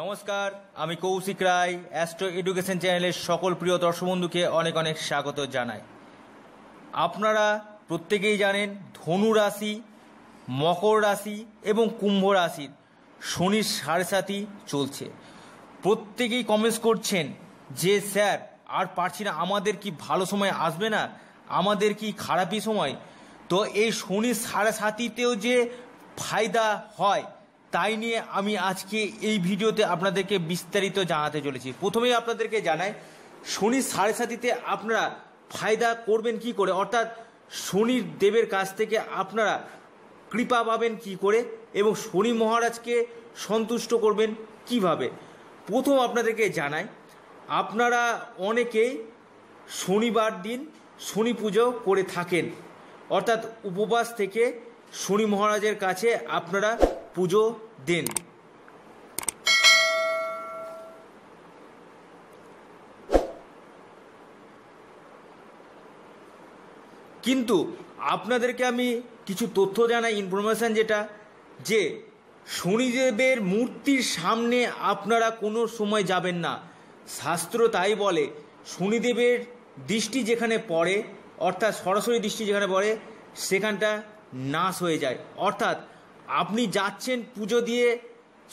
নমস্কার আমি কৌশিক রায় astro education চ্যানেলের সকল প্রিয় দর্শক বন্ধুকে অনেক অনেক স্বাগত জানাই আপনারা প্রত্যেকেই জানেন ধনু রাশি মকর রাশি এবং কুম্ভ রাশির শনির সাড়ে সাথী চলছে প্রত্যেকেই কমেন্টস করছেন যে স্যার আর পারছি না আমাদের কি ভালো সময় আসবে না আমাদের কি খারাপই সময় তো এই শনির সাড়ে সাথীতেও যে ফায়দা হয় তাই নিয়ে আমি আজকে এই ভিডিওতে আপনাদেরকে বিস্তারিত জানাতে চলেছি প্রথমেই আপনাদেরকে জানাই শনি সাড়ে সাতিতে আপনারা ফায়দা করবেন কি করে অর্থাৎ শনি দেবের কাছ থেকে আপনারা কৃপা পাবেন কি করে এবং শনি মহারাজকে সন্তুষ্ট করবেন কিভাবে প্রথম আপনাদেরকে জানাই আপনারা অনেকেই শনিবার দিন শনি পুজো করে থাকেন অর্থাৎ উপবাস থেকে শনি মহারাজের কাছে আপনারা পুজো দিন কিন্তু আপনাদেরকে আমি কিছু তথ্য জানাই ইনফরমেশান যেটা যে শনিদেবের মূর্তির সামনে আপনারা কোনো সময় যাবেন না শাস্ত্র তাই বলে শনিদেবের দৃষ্টি যেখানে পড়ে অর্থাৎ সরাসরি দৃষ্টি যেখানে পড়ে সেখানটা নাশ হয়ে যায় অর্থাৎ আপনি যাচ্ছেন পুজো দিয়ে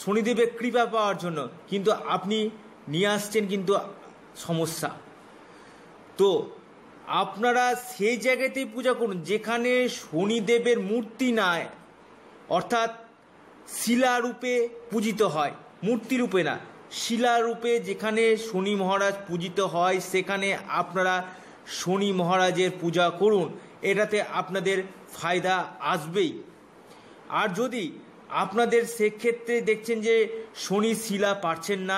শনিদেবের কৃপা পাওয়ার জন্য কিন্তু আপনি নিয়ে আসছেন কিন্তু সমস্যা তো আপনারা সেই জায়গাতেই পূজা করুন যেখানে শনিদেবের মূর্তি নাই অর্থাৎ শিলারূপে পূজিত হয় মূর্তিরূপে না শিলারূপে যেখানে শনি মহারাজ পূজিত হয় সেখানে আপনারা শনি মহারাজের পূজা করুন এটাতে আপনাদের ফায়দা আসবেই আর যদি আপনাদের সেক্ষেত্রে দেখছেন যে শনি শিলা পারছেন না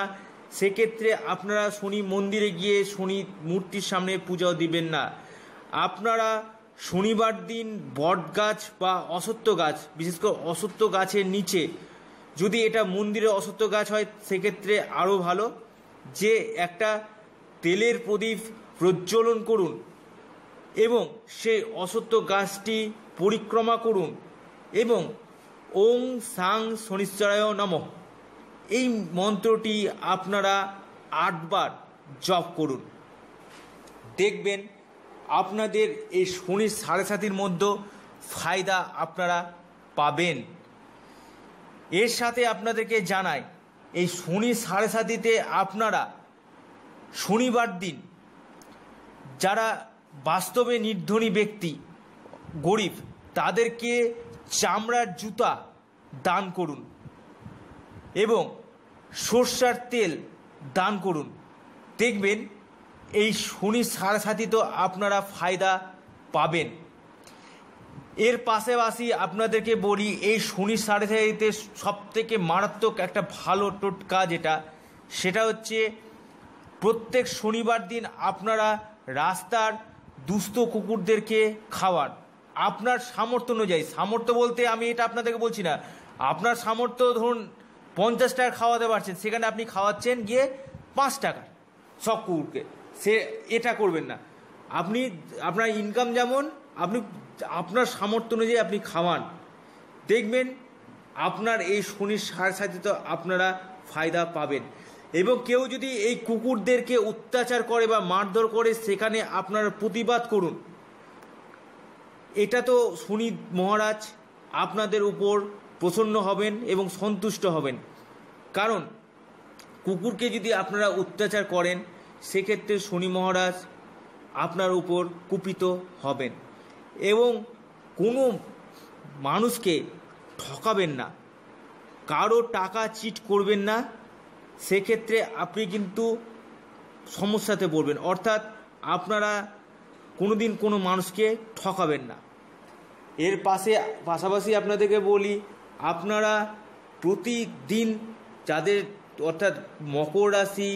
সেক্ষেত্রে আপনারা শনি মন্দিরে গিয়ে শনি মূর্তির সামনে পূজাও দিবেন না আপনারা শনিবার দিন বট গাছ বা অসত্য গাছ বিশেষ করে অসত্য গাছের নিচে যদি এটা মন্দিরে অসত্য গাছ হয় সেক্ষেত্রে আরও ভালো যে একটা তেলের প্রদীপ প্রজ্বলন করুন এবং সেই অসত্য গাছটি পরিক্রমা করুন এবং ওং সাং শনিশ্চরায় নম এই মন্ত্রটি আপনারা আটবার জপ করুন দেখবেন আপনাদের এই শনির সাড়ে সাতির মধ্যে ফায়দা আপনারা পাবেন এর সাথে আপনাদেরকে জানাই এই শনি সাড়ে সাতিতে আপনারা শনিবার দিন যারা বাস্তবে নির্ধনী ব্যক্তি গরিব তাদেরকে চামড়ার জুতা দান করুন এবং সর্ষার তেল দান করুন দেখবেন এই শনি সারাসাথী সাথী তো আপনারা ফায়দা পাবেন এর পাশাপাশি আপনাদেরকে বলি এই শনি সাড়ে সাথীতে সবথেকে মারাত্মক একটা ভালো টোটকা যেটা সেটা হচ্ছে প্রত্যেক শনিবার দিন আপনারা রাস্তার দুস্থ কুকুরদেরকে খাওয়ান আপনার সামর্থ্য অনুযায়ী সামর্থ্য বলতে আমি এটা আপনাদেরকে বলছি না আপনার সামর্থ্য ধরুন পঞ্চাশ টাকা খাওয়াতে পারছেন সেখানে আপনি খাওয়াচ্ছেন গিয়ে পাঁচ টাকা সব কুকুরকে সে এটা করবেন না আপনি আপনার ইনকাম যেমন আপনি আপনার সামর্থ্য অনুযায়ী আপনি খাওয়ান দেখবেন আপনার এই শনির সাড়ে সাথে তো আপনারা ফায়দা পাবেন এবং কেউ যদি এই কুকুরদেরকে অত্যাচার করে বা মারধর করে সেখানে আপনারা প্রতিবাদ করুন এটা তো শুনি মহারাজ আপনাদের উপর প্রসন্ন হবেন এবং সন্তুষ্ট হবেন কারণ কুকুরকে যদি আপনারা অত্যাচার করেন সেক্ষেত্রে শনি মহারাজ আপনার উপর কুপিত হবেন এবং কোনো মানুষকে ঠকাবেন না কারো টাকা চিট করবেন না সেক্ষেত্রে আপনি কিন্তু সমস্যাতে পড়বেন অর্থাৎ আপনারা কোনো দিন কোনো মানুষকে ঠকাবেন না এর পাশে পাশাপাশি আপনাদেরকে বলি আপনারা প্রতিদিন যাদের অর্থাৎ মকর রাশি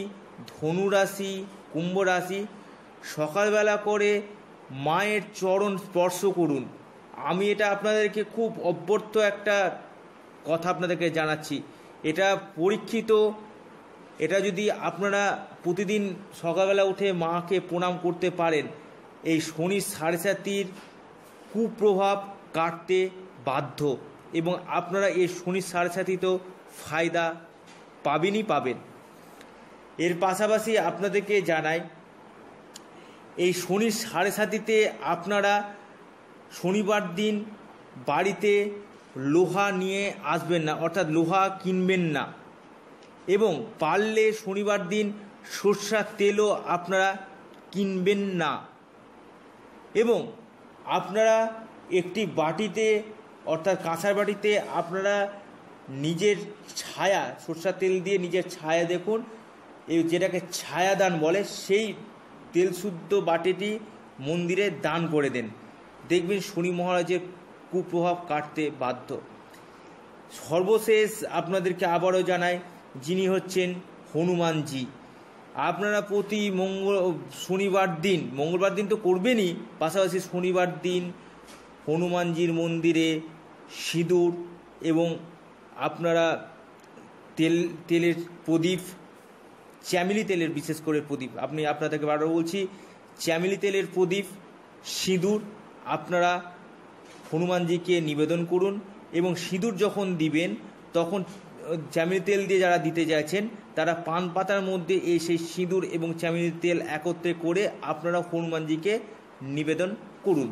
ধনু রাশি কুম্ভ রাশি সকালবেলা করে মায়ের চরণ স্পর্শ করুন আমি এটা আপনাদেরকে খুব অব্যর্থ একটা কথা আপনাদেরকে জানাচ্ছি এটা পরীক্ষিত এটা যদি আপনারা প্রতিদিন সকালবেলা উঠে মাকে প্রণাম করতে পারেন এই শনি সাড়ে সাতির কুপ্রভাব কাটতে বাধ্য এবং আপনারা এই শনি সাড়ে তো ফায়দা পাবেনই পাবেন এর পাশাপাশি আপনাদেরকে জানাই এই শনি সাড়ে সাতিতে আপনারা শনিবার দিন বাড়িতে লোহা নিয়ে আসবেন না অর্থাৎ লোহা কিনবেন না এবং পারলে শনিবার দিন সর্ষার তেলও আপনারা কিনবেন না এবং আপনারা একটি বাটিতে অর্থাৎ কাঁসার বাটিতে আপনারা নিজের ছায়া সর্ষার তেল দিয়ে নিজের ছায়া দেখুন এই যেটাকে ছায়াদান বলে সেই তেলশুদ্ধ বাটিটি মন্দিরে দান করে দেন দেখবেন শনি মহারাজের কুপ্রভাব কাটতে বাধ্য সর্বশেষ আপনাদেরকে আবারও জানাই যিনি হচ্ছেন হনুমানজি আপনারা প্রতি মঙ্গল শনিবার দিন মঙ্গলবার দিন তো করবেনই পাশাপাশি শনিবার দিন হনুমানজির মন্দিরে সিঁদুর এবং আপনারা তেল তেলের প্রদীপ চ্যামিলি তেলের বিশেষ করে প্রদীপ আপনি আপনাদেরকে বারবার বলছি চ্যামিলি তেলের প্রদীপ সিঁদুর আপনারা হনুমানজিকে নিবেদন করুন এবং সিঁদুর যখন দিবেন তখন চামিনি তেল দিয়ে যারা দিতে যাচ্ছেন তারা পান পাতার মধ্যে এই সেই সিঁদুর এবং চ্যামিনি তেল একত্রে করে আপনারা হনুমানজিকে নিবেদন করুন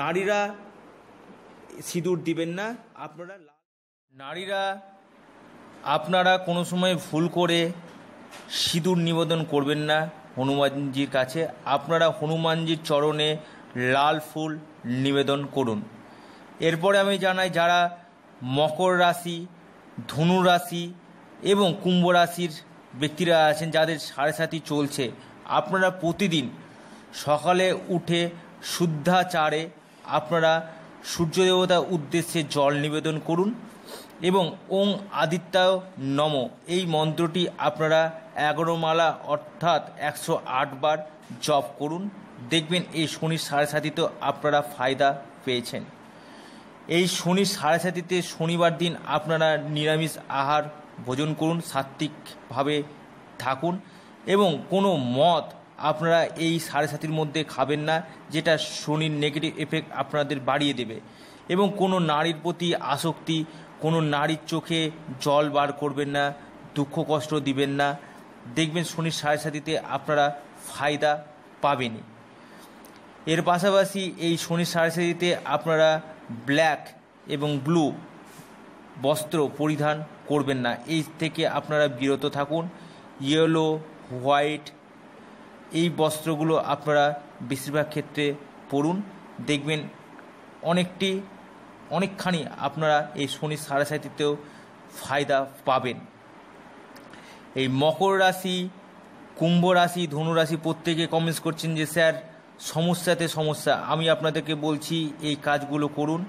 নারীরা সিঁদুর দিবেন না আপনারা নারীরা আপনারা কোনো সময় ভুল করে সিঁদুর নিবেদন করবেন না হনুমানজির কাছে আপনারা হনুমানজির চরণে লাল ফুল নিবেদন করুন এরপরে আমি জানাই যারা মকর রাশি ধনু রাশি এবং কুম্ভ রাশির ব্যক্তিরা আছেন যাদের সাড়ে সাথী চলছে আপনারা প্রতিদিন সকালে উঠে শুদ্ধাচারে আপনারা সূর্য উদ্দেশ্যে জল নিবেদন করুন এবং ওং আদিত্যায় নম এই মন্ত্রটি আপনারা এগারো মালা অর্থাৎ একশো বার জপ করুন দেখবেন এই শনির সাড়ে সাথীতেও আপনারা ফায়দা পেয়েছেন এই শনি সাড়ে সাতিতে শনিবার দিন আপনারা নিরামিষ আহার ভোজন করুন সাত্ত্বিকভাবে থাকুন এবং কোনো মদ আপনারা এই সাড়ে সাতির মধ্যে খাবেন না যেটা শনির নেগেটিভ এফেক্ট আপনাদের বাড়িয়ে দেবে এবং কোনো নারীর প্রতি আসক্তি কোনো নারীর চোখে জল বার করবেন না দুঃখ কষ্ট দিবেন না দেখবেন শনির সাড়ে সাতিতে আপনারা ফায়দা পাবেনই এর পাশাপাশি এই শনির সাড়ে সাতিতে আপনারা ব্ল্যাক এবং ব্লু বস্ত্র পরিধান করবেন না এই থেকে আপনারা বিরত থাকুন ইয়েলো হোয়াইট এই বস্ত্রগুলো আপনারা বেশিরভাগ ক্ষেত্রে পরুন দেখবেন অনেকটি অনেকখানি আপনারা এই শনি সাড়ে সাতিতেও ফায়দা পাবেন এই মকর রাশি কুম্ভ রাশি ধনুরাশি প্রত্যেকে কমেন্টস করছেন যে স্যার সমস্যাতে সমস্যা আমি আপনাদেরকে বলছি এই কাজগুলো করুন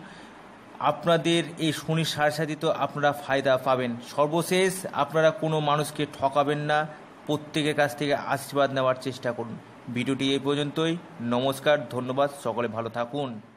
আপনাদের এই শনির সাথে তো আপনারা ফায়দা পাবেন সর্বশেষ আপনারা কোনো মানুষকে ঠকাবেন না প্রত্যেকের কাছ থেকে আশীর্বাদ নেওয়ার চেষ্টা করুন ভিডিওটি এই পর্যন্তই নমস্কার ধন্যবাদ সকলে ভালো থাকুন